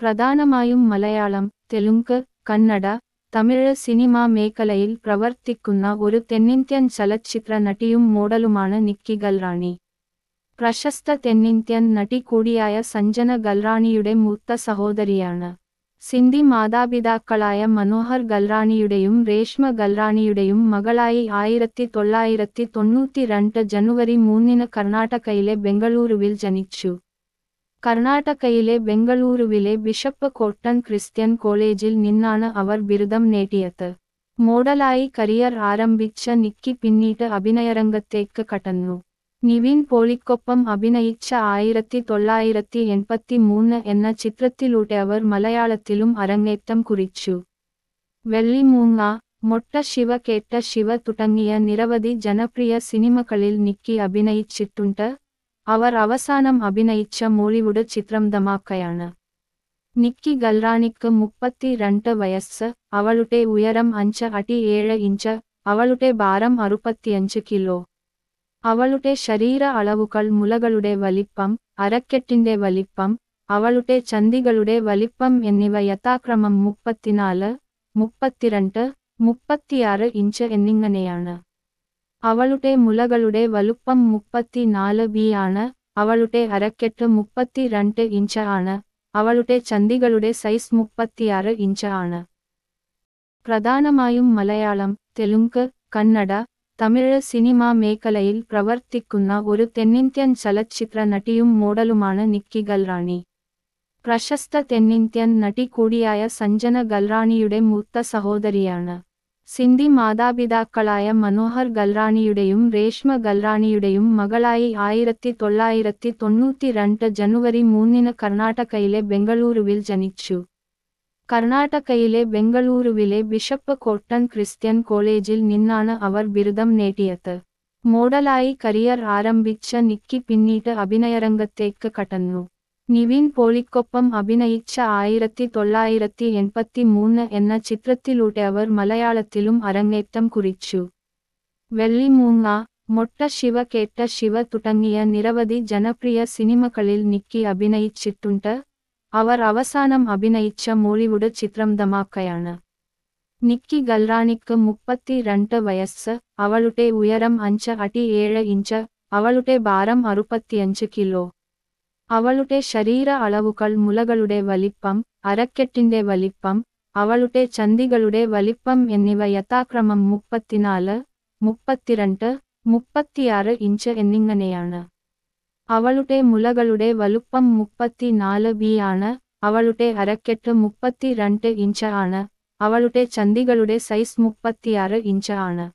പ്രധാനമായും മലയാളം തെലുങ്ക് കന്നഡ തമിഴ് സിനിമാ മേഖലയിൽ പ്രവർത്തിക്കുന്ന ഒരു തെന്നിന്ത്യൻ ചലച്ചിത്ര നടിയും മോഡലുമാണ് നിക്കി ഗൽറാണി പ്രശസ്ത തെന്നിന്ത്യൻ നടി കൂടിയായ സഞ്ജന ഗൽറാണിയുടെ മൂത്ത സഹോദരിയാണ് സിന്ധി മാതാപിതാക്കളായ മനോഹർ ഗൽറാണിയുടെയും രേഷ്മ ഗൽറാണിയുടെയും മകളായി ആയിരത്തി തൊള്ളായിരത്തി രണ്ട് ജനുവരി മൂന്നിന് കർണാടകയിലെ ബംഗളൂരുവിൽ ജനിച്ചു കർണാടകയിലെ ബെംഗളൂരുവിലെ ബിഷപ്പ് കോട്ടൺ ക്രിസ്ത്യൻ കോളേജിൽ നിന്നാണ് അവർ ബിരുദം നേടിയത് മോഡലായി കരിയർ ആരംഭിച്ച നിക്കി പിന്നീട് അഭിനയരംഗത്തേക്ക് കടന്നു നിവിൻ പോളിക്കൊപ്പം അഭിനയിച്ച ആയിരത്തി തൊള്ളായിരത്തി എൺപത്തി മൂന്ന് എന്ന ചിത്രത്തിലൂടെ അവർ മലയാളത്തിലും അരങ്ങേറ്റം കുറിച്ചു വെള്ളിമൂങ്ങ മൊട്ട ശിവ കേട്ട ശിവ തുടങ്ങിയ നിരവധി ജനപ്രിയ സിനിമകളിൽ നിക്കി അഭിനയിച്ചിട്ടുണ്ട് അവർ അവസാനം അഭിനയിച്ച മോളിവുഡ് ചിത്രം ദമാക്കയാണ് നിക്കി ഗൽറാണിക്ക് മുപ്പത്തിരണ്ട് വയസ്സ് അവളുടെ ഉയരം അഞ്ച് അടി ഏഴ് ഇഞ്ച് അവളുടെ ഭാരം അറുപത്തിയഞ്ച് കിലോ അവളുടെ ശരീര അളവുകൾ മുലകളുടെ വലിപ്പം അരക്കെട്ടിന്റെ വലിപ്പം അവളുടെ ചന്തികളുടെ വലിപ്പം എന്നിവ യഥാക്രമം മുപ്പത്തിനാല് മുപ്പത്തിരണ്ട് മുപ്പത്തിയാറ് ഇഞ്ച് എന്നിങ്ങനെയാണ് അവളുടെ മുലകളുടെ വലുപ്പം മുപ്പത്തിനാല് ബി ആണ് അവളുടെ അരക്കെട്ട് മുപ്പത്തിരണ്ട് ഇഞ്ച് ആണ് അവളുടെ ചന്തികളുടെ സൈസ് മുപ്പത്തിയാറ് ഇഞ്ച് ആണ് പ്രധാനമായും മലയാളം തെലുങ്ക് കന്നഡ തമിഴ് സിനിമാ മേഖലയിൽ പ്രവർത്തിക്കുന്ന ഒരു തെന്നിന്ത്യൻ ചലച്ചിത്ര നടിയും മോഡലുമാണ് നിക്കി ഗൽറാണി പ്രശസ്ത തെന്നിന്ത്യൻ നടി കൂടിയായ സഞ്ജന ഗൽറാണിയുടെ മൂത്ത സഹോദരിയാണ് സിന്ധി മാതാപിതാക്കളായ മനോഹർ ഗൽറാണിയുടെയും രേഷ്മ ഗൽറാണിയുടെയും മകളായി ആയിരത്തി തൊള്ളായിരത്തി രണ്ട് ജനുവരി മൂന്നിന് കർണാടകയിലെ ബംഗളൂരുവിൽ ജനിച്ചു കർണാടകയിലെ ബംഗളൂരുവിലെ ബിഷപ്പ് കോട്ടൺ ക്രിസ്ത്യൻ കോളേജിൽ നിന്നാണ് അവർ ബിരുദം നേടിയത് മോഡലായി കരിയർ ആരംഭിച്ച നിക്കി പിന്നീട് അഭിനയരംഗത്തേക്ക് കടന്നു നിവിൻ പോളിക്കൊപ്പം അഭിനയിച്ച ആയിരത്തി തൊള്ളായിരത്തി എൺപത്തി മൂന്ന് എന്ന ചിത്രത്തിലൂടെ അവർ മലയാളത്തിലും അരങ്ങേറ്റം കുറിച്ചു വെള്ളിമൂങ്ങ മൊട്ട ശിവ കേട്ട ശിവ തുടങ്ങിയ നിരവധി ജനപ്രിയ സിനിമകളിൽ നിക്കി അഭിനയിച്ചിട്ടുണ്ട് അവർ അവസാനം അഭിനയിച്ച മോളിവുഡ് ചിത്രം ദമാക്കയാണ് നിക്കി ഗൽറാണിക്ക് മുപ്പത്തി രണ്ട് വയസ്സ് അവളുടെ ഉയരം അഞ്ച് അടി ഏഴ് ഇഞ്ച് അവളുടെ ഭാരം അറുപത്തിയഞ്ച് കിലോ അവളുടെ ശരീര അളവുകൾ മുലകളുടെ വലിപ്പം അരക്കെട്ടിന്റെ വലിപ്പം അവളുടെ ചന്തികളുടെ വലിപ്പം എന്നിവ യഥാക്രമം മുപ്പത്തിനാല് മുപ്പത്തിരണ്ട് മുപ്പത്തിയാറ് ഇഞ്ച് എന്നിങ്ങനെയാണ് അവളുടെ മുലകളുടെ വലുപ്പം മുപ്പത്തിനാല് ബി ആണ് അവളുടെ അരക്കെട്ട് മുപ്പത്തിരണ്ട് ഇഞ്ച് ആണ് അവളുടെ ചന്തികളുടെ സൈസ് മുപ്പത്തിയാറ് ഇഞ്ച് ആണ്